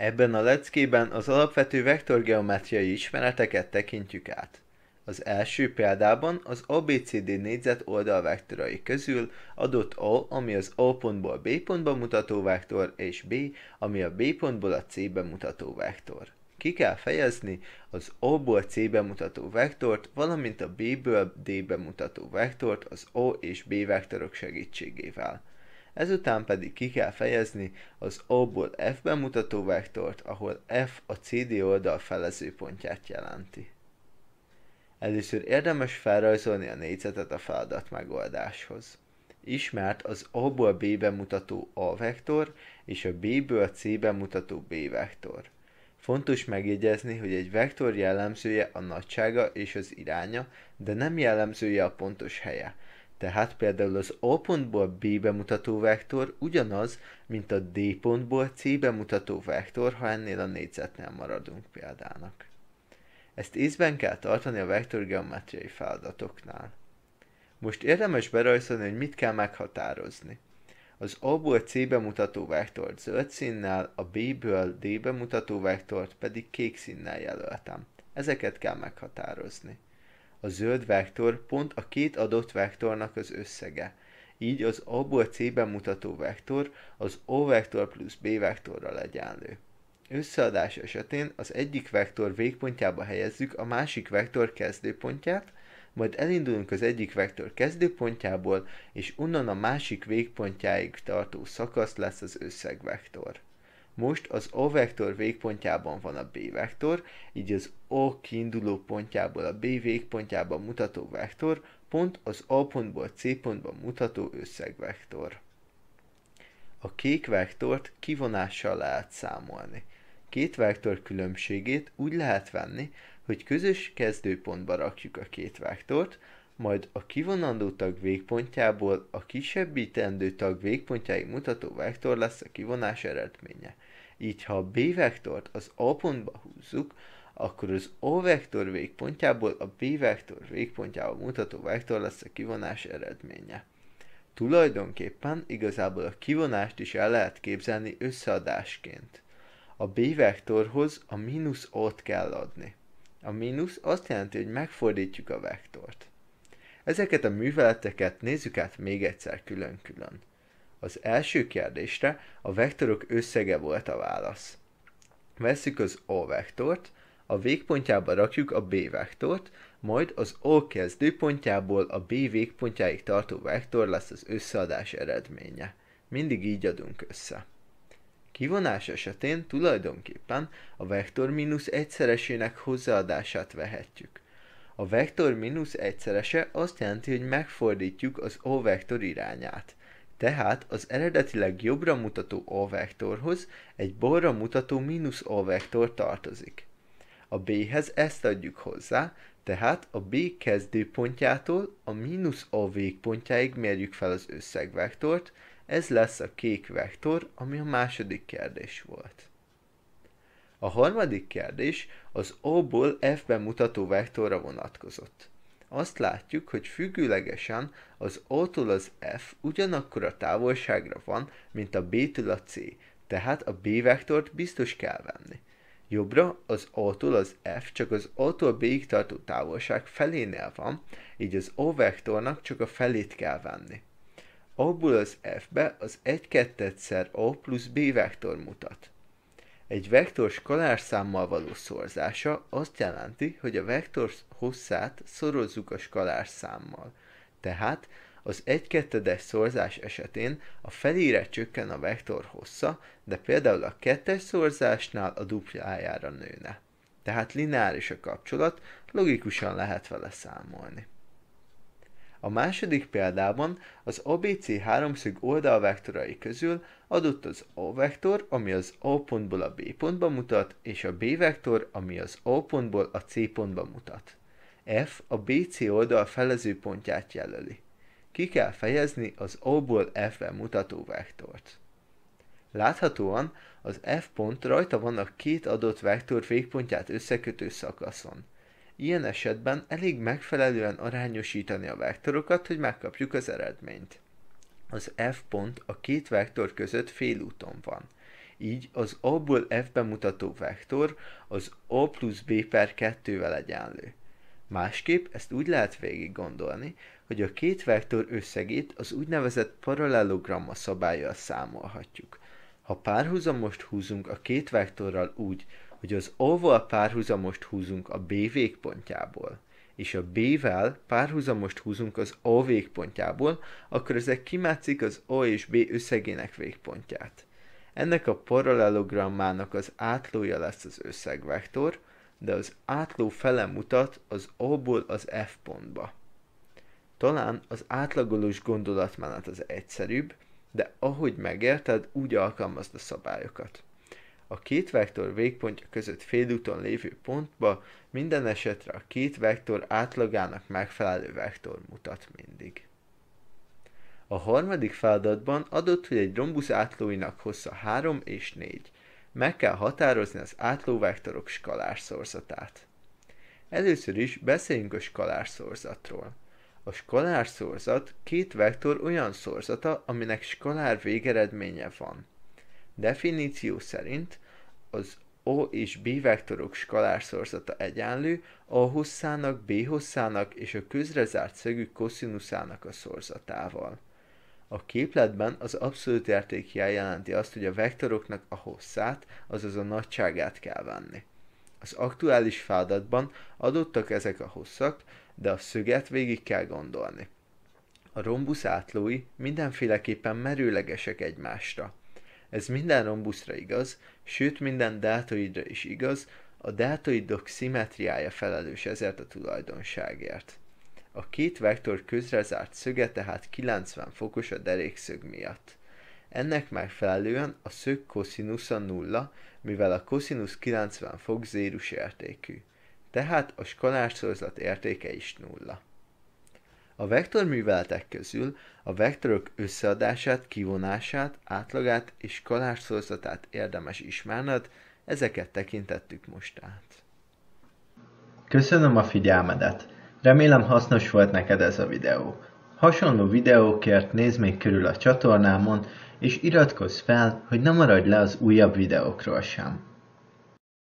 Ebben a leckében az alapvető vektorgeometriai ismereteket tekintjük át. Az első példában az ABCD négyzet oldalvektorai közül adott A, ami az A pontból B pontba mutató vektor, és B, ami a B pontból a C-be mutató vektor. Ki kell fejezni az A-ból C-be mutató vektort, valamint a B-ből D-be mutató vektort az A és B vektorok segítségével ezután pedig ki kell fejezni az O-ból F-be mutató vektort, ahol F a CD oldal felezőpontját jelenti. Először érdemes felrajzolni a négyzetet a feladat megoldáshoz. Ismert az A-ból B-be mutató A vektor és a B-ből C-be mutató B vektor. Fontos megjegyezni, hogy egy vektor jellemzője a nagysága és az iránya, de nem jellemzője a pontos helye – tehát például az O pontból B bemutató vektor ugyanaz, mint a D pontból C bemutató vektor, ha ennél a négyzetnél maradunk példának. Ezt észben kell tartani a vektorgeometriai feladatoknál. Most érdemes berajzolni, hogy mit kell meghatározni. Az A-ból C-be mutató vektort zöld színnel, a B-ből D-be mutató vektort pedig kék színnel jelöltem. Ezeket kell meghatározni a zöld vektor pont a két adott vektornak az összege. Így az A-ból c be mutató vektor az O vektor plusz B vektorral egyenlő. Összeadás esetén az egyik vektor végpontjába helyezzük a másik vektor kezdőpontját, majd elindulunk az egyik vektor kezdőpontjából, és onnan a másik végpontjáig tartó szakasz lesz az összegvektor. Most az O vektor végpontjában van a B vektor, így az O kiinduló pontjából a B végpontjában mutató vektor, pont az A pontból C pontban mutató összegvektor. A kék vektort kivonással lehet számolni. Két vektor különbségét úgy lehet venni, hogy közös kezdőpontba rakjuk a két vektort, majd a kivonandó tag végpontjából a kisebbítendő tag végpontjáig mutató vektor lesz a kivonás eredménye. Így ha a B vektort az A pontba húzzuk, akkor az O vektor végpontjából a B vektor végpontjába mutató vektor lesz a kivonás eredménye. Tulajdonképpen igazából a kivonást is el lehet képzelni összeadásként. A B vektorhoz a mínusz O-t kell adni. A mínusz azt jelenti, hogy megfordítjuk a vektort. Ezeket a műveleteket nézzük át még egyszer külön-külön. Az első kérdésre a vektorok összege volt a válasz. Vesszük az O vektort, a végpontjába rakjuk a B vektort, majd az O kezdőpontjából a B végpontjáig tartó vektor lesz az összeadás eredménye. Mindig így adunk össze. Kivonás esetén tulajdonképpen a vektor mínusz egyszeresének hozzáadását vehetjük. A vektor mínusz egyszerese azt jelenti, hogy megfordítjuk az O vektor irányát. Tehát az eredetileg jobbra mutató A-vektorhoz egy balra mutató mínusz A-vektor tartozik. A B-hez ezt adjuk hozzá, tehát a B kezdőpontjától a mínusz A végpontjáig mérjük fel az összegvektort, ez lesz a kék vektor, ami a második kérdés volt. A harmadik kérdés az A-ból F-ben mutató vektorra vonatkozott azt látjuk, hogy függőlegesen az O-tól az F ugyanakkor a távolságra van, mint a B-től a C, tehát a B-vektort biztos kell venni. Jobbra az O-tól az F csak az O-tól B-ig tartó távolság felénél van, így az O-vektornak csak a felét kell venni. O-ból az F-be az 1 2 szer O plusz B vektor mutat. Egy vektor skalár számmal való szorzása azt jelenti, hogy a vektor hosszát szorozzuk a skalár számmal. Tehát az egykettedes szorzás esetén a felére csökken a vektor hossza, de például a kettes szorzásnál a duplájára nőne. Tehát lineáris a kapcsolat, logikusan lehet vele számolni. A második példában az ABC háromszög oldalvektorai közül adott az A vektor, ami az A pontból a B pontba mutat, és a B vektor, ami az A pontból a C pontba mutat. F a BC oldal felező pontját jelöli. Ki kell fejezni az A-ból F-be mutató vektort. Láthatóan az F pont rajta van a két adott vektor végpontját összekötő szakaszon – Ilyen esetben elég megfelelően arányosítani a vektorokat, hogy megkapjuk az eredményt. Az f pont a két vektor között félúton van. Így az A-ból F-be mutató vektor az A plusz B per 2-vel egyenlő. Másképp ezt úgy lehet végig gondolni, hogy a két vektor összegét az úgynevezett parallelogramma szabályjal számolhatjuk. Ha párhuzamost húzunk a két vektorral úgy, hogy az O-val párhuzamost húzunk a B végpontjából, és a B-vel párhuzamost húzunk az O végpontjából, akkor ezek kimátszik az O és B összegének végpontját. Ennek a paralelogrammának az átlója lesz az összegvektor, de az átló fele mutat az O-ból az F pontba. Talán az átlagolós gondolatmenet az egyszerűbb, de ahogy megérted, úgy alkalmazd a szabályokat. A két vektor végpontja között félúton lévő pontba minden esetre a két vektor átlagának megfelelő vektor mutat mindig. A harmadik feladatban adott, hogy egy rombusz átlóinak hossza 3 és 4. Meg kell határozni az átlóvektorok skalárszorzatát? szorzatát. Először is beszéljünk a skalás szorzatról. A skalár szorzat két vektor olyan szorzata, aminek skalár végeredménye van. Definíció szerint az O és B vektorok skalár szorzata egyenlő A hosszának, B hosszának és a közrezárt szögük koszinuszának a szorzatával. A képletben az abszolút érték jelenti azt, hogy a vektoroknak a hosszát, azaz a nagyságát kell venni. Az aktuális feladatban adottak ezek a hosszak, de a szöget végig kell gondolni. A rombusz átlói mindenféleképpen merőlegesek egymásra. Ez minden rombuszra igaz, sőt minden dátoidra is igaz, a dátoidok szimmetriája felelős ezért a tulajdonságért. A két vektor közrezárt szöge tehát 90 fokos a derékszög miatt. Ennek megfelelően a szög koszinusza nulla, mivel a koszinusz 90 fok zérus értékű. Tehát a skalárszorzat értéke is nulla. A vektorműveletek közül a vektorok összeadását, kivonását, átlagát és szorzatát érdemes ismerned, ezeket tekintettük most át. Köszönöm a figyelmedet! Remélem hasznos volt neked ez a videó. Hasonló videókért nézd még körül a csatornámon, és iratkozz fel, hogy ne maradj le az újabb videókról sem.